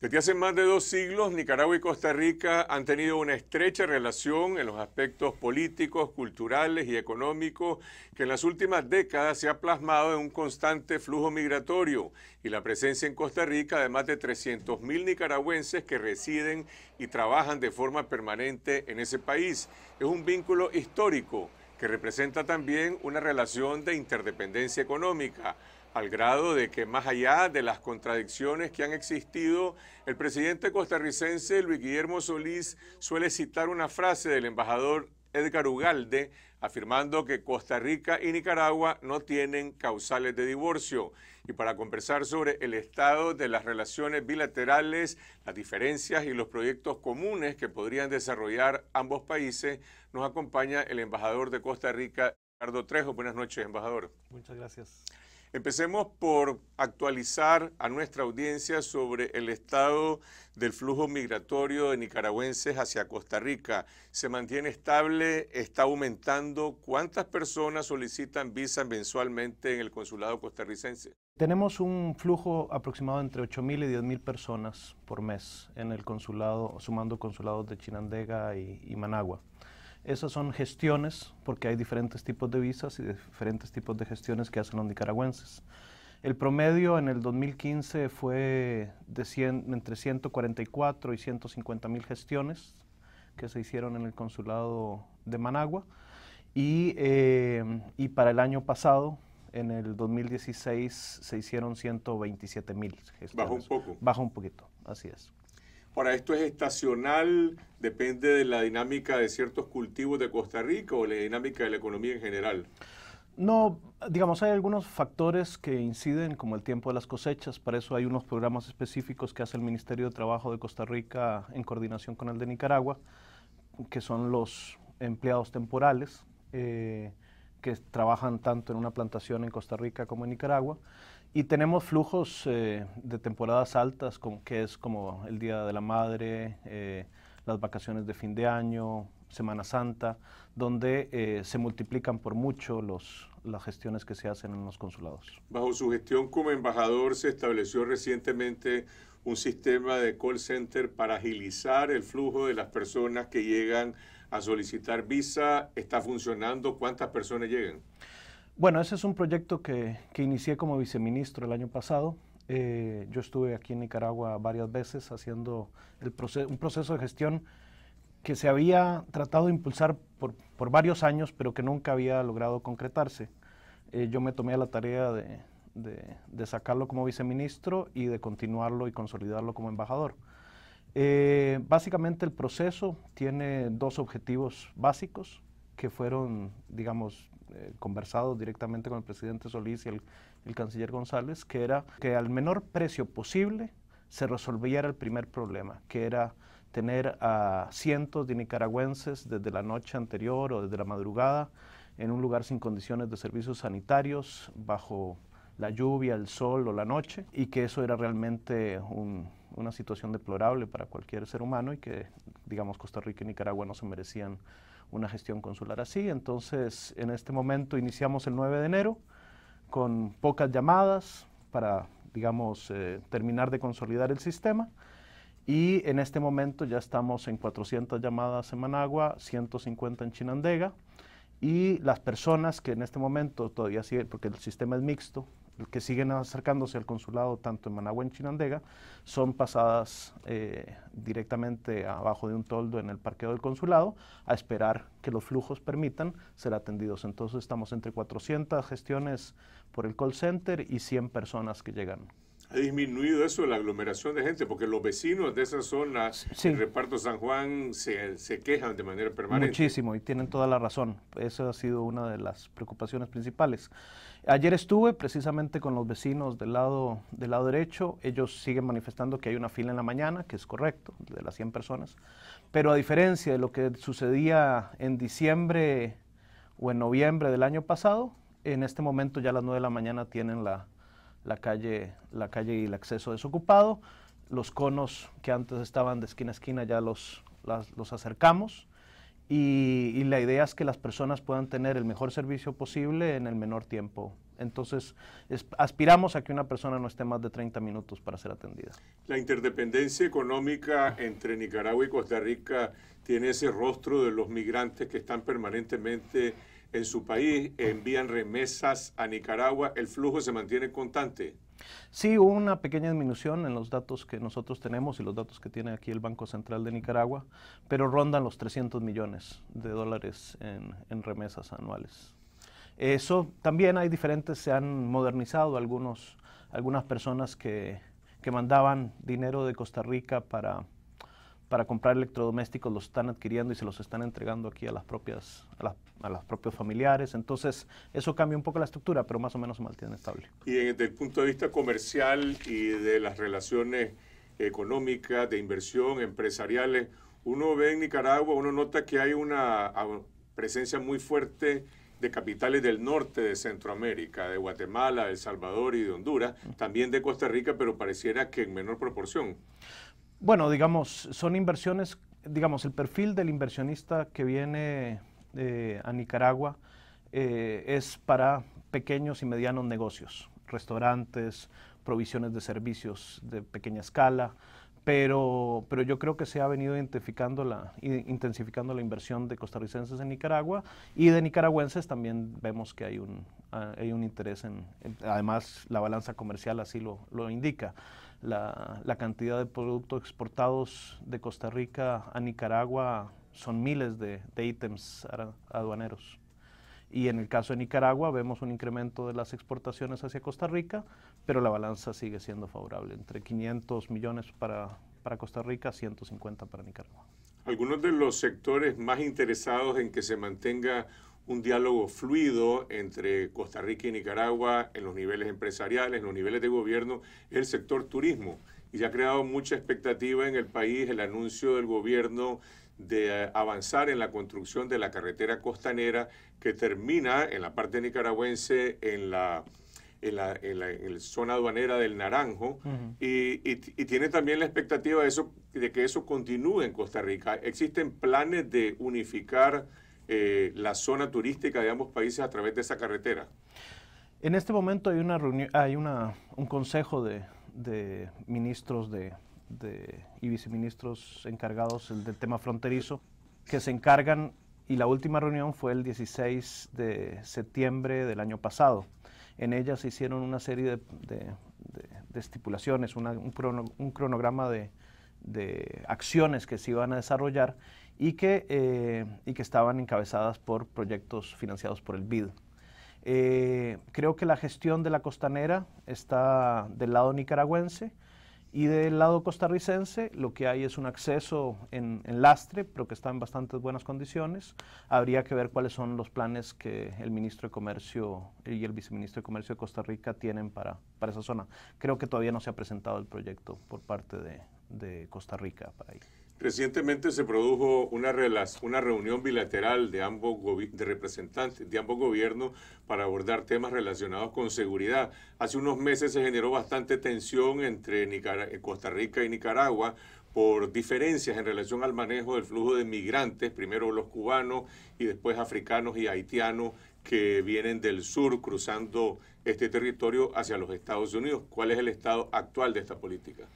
Desde hace más de dos siglos, Nicaragua y Costa Rica han tenido una estrecha relación en los aspectos políticos, culturales y económicos que en las últimas décadas se ha plasmado en un constante flujo migratorio y la presencia en Costa Rica de más de 300.000 nicaragüenses que residen y trabajan de forma permanente en ese país. Es un vínculo histórico que representa también una relación de interdependencia económica, al grado de que más allá de las contradicciones que han existido, el presidente costarricense Luis Guillermo Solís suele citar una frase del embajador Edgar Ugalde, afirmando que Costa Rica y Nicaragua no tienen causales de divorcio. Y para conversar sobre el estado de las relaciones bilaterales, las diferencias y los proyectos comunes que podrían desarrollar ambos países, nos acompaña el embajador de Costa Rica, Ricardo Trejo. Buenas noches, embajador. Muchas gracias. Empecemos por actualizar a nuestra audiencia sobre el estado del flujo migratorio de nicaragüenses hacia Costa Rica. ¿Se mantiene estable? ¿Está aumentando? ¿Cuántas personas solicitan visa mensualmente en el consulado costarricense? Tenemos un flujo aproximado entre 8.000 y 10.000 personas por mes en el consulado, sumando consulados de Chinandega y, y Managua. Esas son gestiones, porque hay diferentes tipos de visas y diferentes tipos de gestiones que hacen los nicaragüenses. El promedio en el 2015 fue de entre 144 y 150 mil gestiones que se hicieron en el consulado de Managua. Y, eh, para el año pasado, en el 2016, se hicieron 127 mil gestiones. Baja un poco. Baja un poquito, así es. ¿Para ¿esto es estacional? ¿Depende de la dinámica de ciertos cultivos de Costa Rica o la dinámica de la economía en general? No, digamos, hay algunos factores que inciden, como el tiempo de las cosechas. Para eso hay unos programas específicos que hace el Ministerio de Trabajo de Costa Rica en coordinación con el de Nicaragua, que son los empleados temporales, eh, que trabajan tanto en una plantación en Costa Rica como en Nicaragua. Y tenemos flujos eh, de temporadas altas, como, que es como el Día de la Madre, eh, las vacaciones de fin de año, Semana Santa, donde eh, se multiplican por mucho los, las gestiones que se hacen en los consulados. Bajo su gestión como embajador se estableció recientemente un sistema de call center para agilizar el flujo de las personas que llegan a solicitar visa. ¿Está funcionando? ¿Cuántas personas llegan? Bueno, ese es un proyecto que, inicié como viceministro el año pasado. Eh, yo estuve aquí en Nicaragua varias veces haciendo un proceso de gestión que se había tratado de impulsar por, varios años, pero que nunca había logrado concretarse. Eh, yo me tomé la tarea de, sacarlo como viceministro y de continuarlo y consolidarlo como embajador. Eh, básicamente el proceso tiene dos objetivos básicos que fueron, digamos, eh, conversados directamente con el presidente Solís y el, el canciller González, que era que al menor precio posible se resolviera el primer problema, que era tener a cientos de nicaragüenses desde la noche anterior o desde la madrugada en un lugar sin condiciones de servicios sanitarios, bajo la lluvia, el sol o la noche, y que eso era realmente un, una situación deplorable para cualquier ser humano y que, digamos, Costa Rica y Nicaragua no se merecían una gestión consular así. Entonces, en este momento iniciamos el 9 de enero con pocas llamadas para, digamos, eh, terminar de consolidar el sistema. Y en este momento ya estamos en 400 llamadas en Managua, 150 en Chinandega. Y las personas que en este momento todavía siguen, porque el sistema es mixto, que siguen acercándose al consulado tanto en Managua en Chinandega son pasadas eh, directamente abajo de un toldo en el parqueo del consulado a esperar que los flujos permitan ser atendidos. Entonces estamos entre 400 gestiones por el call center y 100 personas que llegan ha disminuido eso, la aglomeración de gente, porque los vecinos de esas zonas, sí. el reparto San Juan, se, se, quejan de manera permanente. Muchísimo, y tienen toda la razón. Esa ha sido una de las preocupaciones principales. Ayer estuve precisamente con los vecinos del lado, del lado derecho. Ellos siguen manifestando que hay una fila en la mañana, que es correcto, de las 100 personas. Pero a diferencia de lo que sucedía en diciembre o en noviembre del año pasado, en este momento ya a las 9 de la mañana tienen la la calle, la calle y el acceso desocupado. Los conos que antes estaban de esquina a esquina ya los, los acercamos. Y, la idea es que las personas puedan tener el mejor servicio posible en el menor tiempo. Entonces, aspiramos a que una persona no esté más de 30 minutos para ser atendida. La interdependencia económica entre Nicaragua y Costa Rica tiene ese rostro de los migrantes que están permanentemente en su país, envían remesas a Nicaragua, ¿el flujo se mantiene constante? Sí, hubo una pequeña disminución en los datos que nosotros tenemos y los datos que tiene aquí el Banco Central de Nicaragua, pero rondan los 300 millones de dólares en, en remesas anuales. Eso también hay diferentes, se han modernizado algunos, algunas personas que, que mandaban dinero de Costa Rica para para comprar electrodomésticos los están adquiriendo y se los están entregando aquí a las propias a, las, los propios familiares. Entonces, eso cambia un poco la estructura, pero más o menos se mantiene estable. Y desde el punto de vista comercial y de las relaciones económicas, de inversión, empresariales, uno ve en Nicaragua, uno nota que hay una presencia muy fuerte de capitales del norte de Centroamérica, de Guatemala, El Salvador y de Honduras, mm. también de Costa Rica, pero pareciera que en menor proporción. Bueno, digamos, son inversiones, digamos, el perfil del inversionista que viene eh, a Nicaragua eh, es para pequeños y medianos negocios, restaurantes, provisiones de servicios de pequeña escala, pero, pero yo creo que se ha venido identificando la, intensificando la inversión de costarricenses en Nicaragua y de nicaragüenses también vemos que hay un, ah, interés en, además la balanza comercial así lo indica. La, cantidad de productos exportados de Costa Rica a Nicaragua son miles de, de ítems aduaneros. Y en el caso de Nicaragua vemos un incremento de las exportaciones hacia Costa Rica, pero la balanza sigue siendo favorable, entre 500 millones para, para Costa Rica, 150 para Nicaragua. Algunos de los sectores más interesados en que se mantenga un diálogo fluido entre Costa Rica y Nicaragua en los niveles empresariales, en los niveles de gobierno, el sector turismo. Y se ha creado mucha expectativa en el país el anuncio del gobierno de avanzar en la construcción de la carretera costanera que termina en la parte nicaragüense en la, en zona aduanera del Naranjo y, tiene también la expectativa de, eso, de que eso continúe en Costa Rica. Existen planes de unificar eh, la zona turística de ambos países a través de esa carretera? En este momento hay una reunión, hay una, un consejo de, de ministros de, de, y viceministros encargados del tema fronterizo que se encargan y la última reunión fue el 16 de septiembre del año pasado. En ella se hicieron una serie de, de, estipulaciones, un, un, cronograma de, acciones que se iban a desarrollar y que, eh, y que estaban encabezadas por proyectos financiados por el BID. Eh, creo que la gestión de la costanera está del lado nicaragüense y del lado costarricense lo que hay es un acceso en, lastre, pero que está en bastantes buenas condiciones. Habría que ver cuáles son los planes que el ministro de Comercio y el viceministro de Comercio de Costa Rica tienen para, para esa zona. Creo que todavía no se ha presentado el proyecto por parte de, de Costa Rica para ahí. Recientemente se produjo una, una reunión bilateral de ambos de representantes de ambos gobiernos para abordar temas relacionados con seguridad. Hace unos meses se generó bastante tensión entre eh, Costa Rica y Nicaragua por diferencias en relación al manejo del flujo de migrantes, primero los cubanos y después africanos y haitianos que vienen del sur cruzando este territorio hacia los Estados Unidos. ¿Cuál es el estado actual de esta política?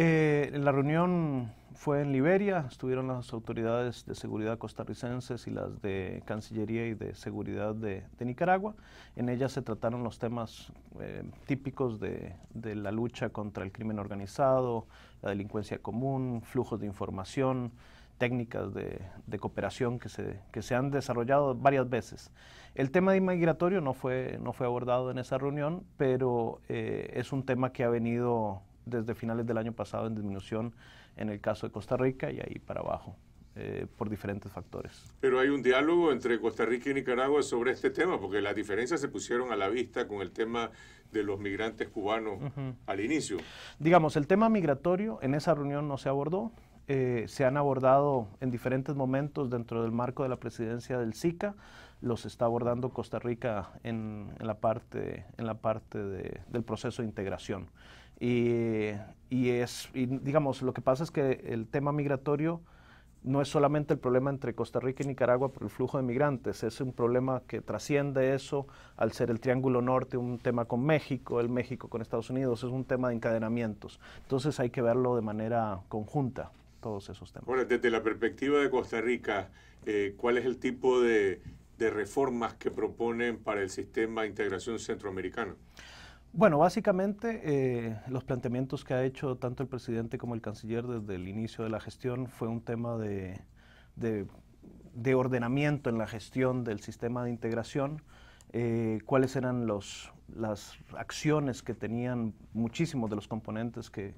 Eh, la reunión fue en Liberia, estuvieron las autoridades de seguridad costarricenses y las de Cancillería y de Seguridad de, Nicaragua. En ellas se trataron los temas eh, típicos de, la lucha contra el crimen organizado, la delincuencia común, flujos de información, técnicas de, cooperación que se, se, han desarrollado varias veces. El tema de inmigratorio no fue, no fue abordado en esa reunión, pero eh, es un tema que ha venido desde finales del año pasado en disminución en el caso de Costa Rica y ahí para abajo. Eh, por diferentes factores. Pero hay un diálogo entre Costa Rica y Nicaragua sobre este tema, porque las diferencias se pusieron a la vista con el tema de los migrantes cubanos al inicio. Digamos, el tema migratorio en esa reunión no se abordó. Eh, se han abordado en diferentes momentos dentro del marco de la presidencia del SICA. Los está abordando Costa Rica en, la parte, en la parte del proceso de integración. Y, es, digamos, lo que pasa es que el tema migratorio no es solamente el problema entre Costa Rica y Nicaragua por el flujo de migrantes, es un problema que trasciende eso al ser el Triángulo Norte, un tema con México, el México con Estados Unidos, es un tema de encadenamientos. Entonces hay que verlo de manera conjunta, todos esos temas. Bueno, desde la perspectiva de Costa Rica, eh, ¿cuál es el tipo de, de reformas que proponen para el sistema de integración centroamericano? Bueno, básicamente eh, los planteamientos que ha hecho tanto el presidente como el canciller desde el inicio de la gestión fue un tema de, ordenamiento en la gestión del sistema de integración, eh, cuáles eran las acciones que tenían muchísimos de los componentes que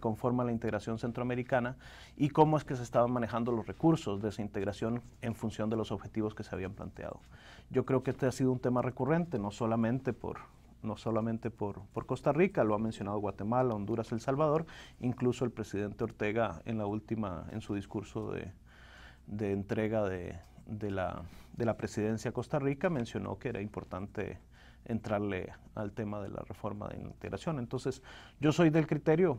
conforman la integración centroamericana y cómo es que se estaban manejando los recursos de esa integración en función de los objetivos que se habían planteado. Yo creo que este ha sido un tema recurrente, no solamente por no solamente por, por, Costa Rica, lo ha mencionado Guatemala, Honduras, El Salvador, incluso el presidente Ortega en la última, en su discurso de, entrega de, la, de la presidencia a Costa Rica, mencionó que era importante entrarle al tema de la reforma de integración. Entonces, yo soy del criterio,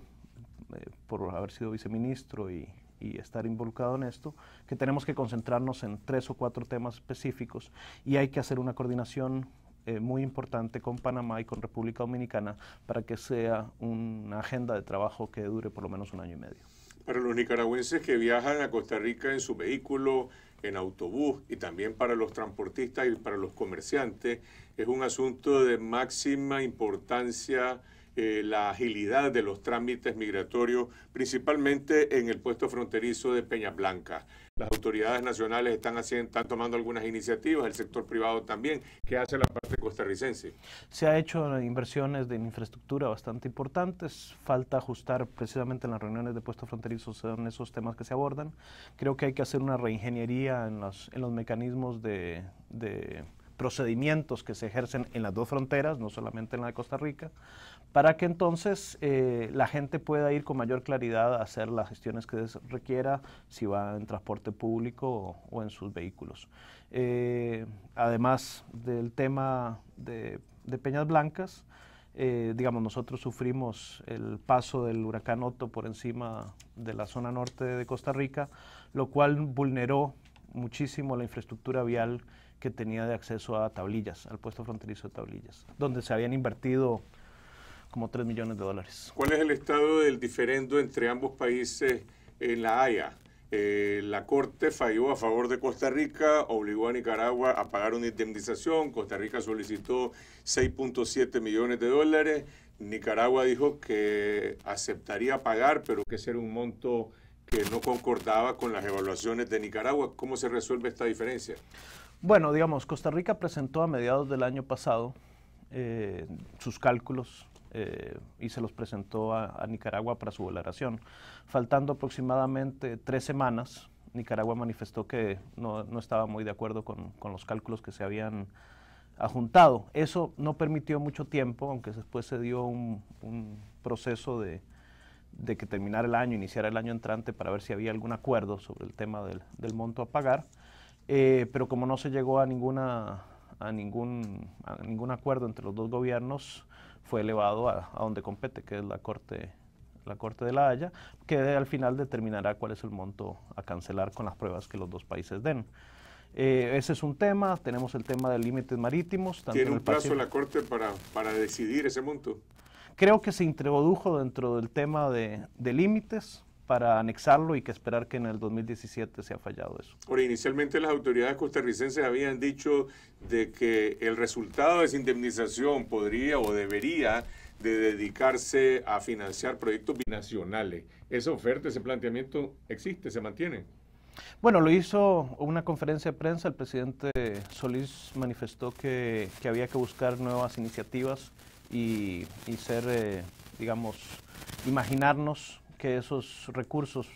eh, por haber sido viceministro y, y estar involucrado en esto, que tenemos que concentrarnos en tres o cuatro temas específicos y hay que hacer una coordinación eh, muy importante con Panamá y con República Dominicana para que sea una agenda de trabajo que dure por lo menos un año y medio. Para los nicaragüenses que viajan a Costa Rica en su vehículo, en autobús y también para los transportistas y para los comerciantes, es un asunto de máxima importancia eh, la agilidad de los trámites migratorios, principalmente en el puesto fronterizo de Peña Blanca. Las autoridades nacionales están, haciendo, están tomando algunas iniciativas, el sector privado también. ¿Qué hace la parte costarricense? Se ha hecho inversiones en infraestructura bastante importantes. Falta ajustar precisamente en las reuniones de puestos fronterizos en esos temas que se abordan. Creo que hay que hacer una reingeniería en los, en los mecanismos de procedimientos que se ejercen en las dos fronteras, no solamente en la de Costa Rica, para que entonces eh, la gente pueda ir con mayor claridad a hacer las gestiones que requiera, si va en transporte público o, en sus vehículos. Eh, además del tema de, Peñas Blancas, eh, digamos, nosotros sufrimos el paso del huracán Otto por encima de la zona norte de Costa Rica, lo cual vulneró muchísimo la infraestructura vial que tenía de acceso a tablillas, al puesto fronterizo de tablillas, donde se habían invertido como 3 millones de dólares. ¿Cuál es el estado del diferendo entre ambos países en La Haya? Eh, la Corte falló a favor de Costa Rica, obligó a Nicaragua a pagar una indemnización, Costa Rica solicitó 6.7 millones de dólares, Nicaragua dijo que aceptaría pagar, pero que ese era un monto que no concordaba con las evaluaciones de Nicaragua. ¿Cómo se resuelve esta diferencia? Bueno, digamos, Costa Rica presentó a mediados del año pasado eh, sus cálculos eh, y se los presentó a, Nicaragua para su valoración. Faltando aproximadamente tres semanas, Nicaragua manifestó que no, estaba muy de acuerdo con, los cálculos que se habían adjuntado. Eso no permitió mucho tiempo, aunque después se dio un, proceso de, que terminara el año, iniciara el año entrante para ver si había algún acuerdo sobre el tema del monto a pagar. Eh, pero como no se llegó a, ninguna, a, ningún, acuerdo entre los dos gobiernos, fue elevado a, donde compete, que es la Corte la Corte de la Haya, que al final determinará cuál es el monto a cancelar con las pruebas que los dos países den. Eh, ese es un tema, tenemos el tema de límites marítimos. ¿Tiene un plazo la Corte para, decidir ese monto? Creo que se introdujo dentro del tema de, de límites, para anexarlo y que esperar que en el 2017 se ha fallado eso. Ahora, inicialmente las autoridades costarricenses habían dicho de que el resultado de esa indemnización podría o debería de dedicarse a financiar proyectos binacionales. ¿Esa oferta, ese planteamiento existe, se mantiene? Bueno, lo hizo una conferencia de prensa, el presidente Solís manifestó que, había que buscar nuevas iniciativas y, ser, eh, digamos, imaginarnos que esos recursos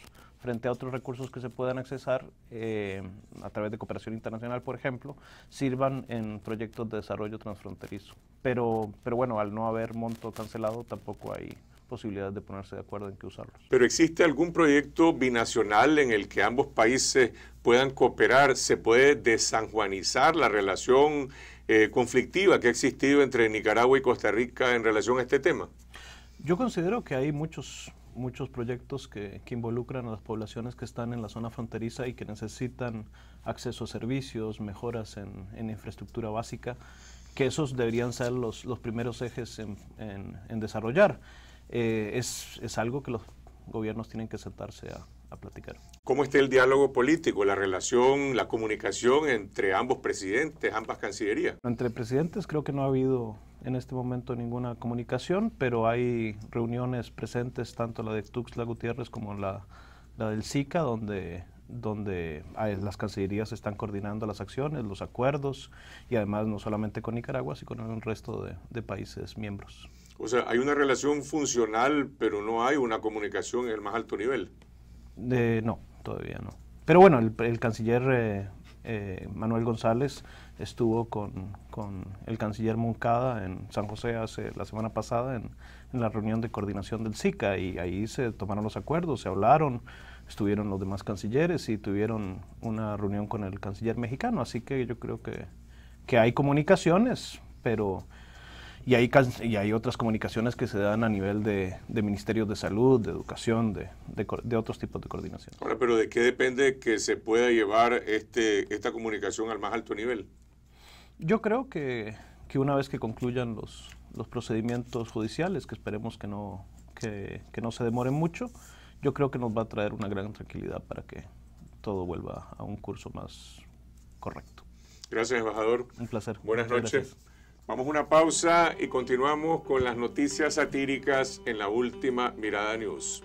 frente a otros recursos que se puedan accesar eh, a través de cooperación internacional, por ejemplo, sirvan en proyectos de desarrollo transfronterizo. Pero, pero bueno, al no haber monto cancelado, tampoco hay posibilidad de ponerse de acuerdo en que usarlos. Pero ¿existe algún proyecto binacional en el que ambos países puedan cooperar? ¿Se puede desanjuanizar la relación eh, conflictiva que ha existido entre Nicaragua y Costa Rica en relación a este tema? Yo considero que hay muchos muchos proyectos que, que, involucran a las poblaciones que están en la zona fronteriza y que necesitan acceso a servicios, mejoras en, infraestructura básica, que esos deberían ser los, los primeros ejes en, en, desarrollar. Eh, es, es, algo que los gobiernos tienen que sentarse a, a platicar. ¿Cómo está el diálogo político, la relación, la comunicación entre ambos presidentes, ambas cancillerías? Entre presidentes creo que no ha habido en este momento ninguna comunicación, pero hay reuniones presentes, tanto la de Tuxtla Gutiérrez como la, la del SICA, donde, donde ah, las cancillerías están coordinando las acciones, los acuerdos, y además no solamente con Nicaragua, sino con el resto de, países miembros. O sea, hay una relación funcional, pero no hay una comunicación en el más alto nivel. De eh, no, todavía no. Pero bueno, el, canciller eh, eh, Manuel González estuvo con, el canciller Moncada en San José hace la semana pasada en, en, la reunión de coordinación del SICA y ahí se tomaron los acuerdos, se hablaron, estuvieron los demás cancilleres y tuvieron una reunión con el canciller mexicano. Así que yo creo que, que hay comunicaciones, pero y hay, y hay otras comunicaciones que se dan a nivel de, ministerios de salud, de educación, de, de, otros tipos de coordinación. Ahora, pero ¿de qué depende que se pueda llevar este, esta comunicación al más alto nivel? Yo creo que, una vez que concluyan los, los procedimientos judiciales, que esperemos que no, que, que no se demoren mucho, yo creo que nos va a traer una gran tranquilidad para que todo vuelva a un curso más correcto. Gracias, embajador. Un placer. Buenas noches. Vamos a una pausa y continuamos con las noticias satíricas en la última Mirada News.